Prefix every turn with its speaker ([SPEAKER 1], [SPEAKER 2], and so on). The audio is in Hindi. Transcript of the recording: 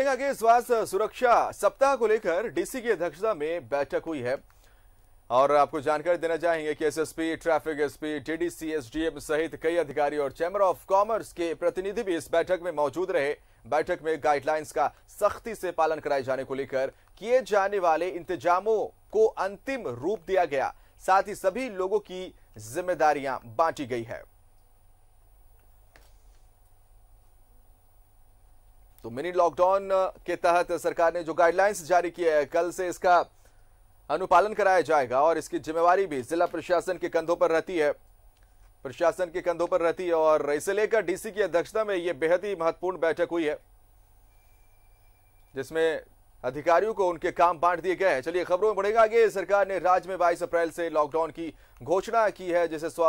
[SPEAKER 1] के स्वास्थ्य सुरक्षा सप्ताह को लेकर डीसी की अध्यक्षता में बैठक हुई है और आपको जानकारी देना चाहेंगे कि SSP traffic SP TDC SDM सहित कई अधिकारी और चैम्बर ऑफ कॉमर्स के प्रतिनिधि भी इस बैठक में मौजूद रहे बैठक में गाइडलाइंस का सख्ती से पालन कराए जाने को लेकर किए जाने वाले इंतजामों को अंतिम रूप दिया गया साथ ही सभी लोगों की जिम्मेदारियां बांटी गई है तो मिनी लॉकडाउन के तहत सरकार ने जो गाइडलाइंस जारी किया है कल से इसका अनुपालन कराया जाएगा और इसकी जिम्मेवारी भी जिला प्रशासन के कंधों पर रहती है प्रशासन के कंधों पर रहती है और इसे लेकर डीसी की अध्यक्षता में यह बेहद ही महत्वपूर्ण बैठक हुई है जिसमें अधिकारियों को उनके काम बांट दिए गए हैं चलिए खबरों में बढ़ेगा आगे सरकार ने राज्य में 22 अप्रैल से लॉकडाउन की घोषणा की है जिसे स्वास्थ्य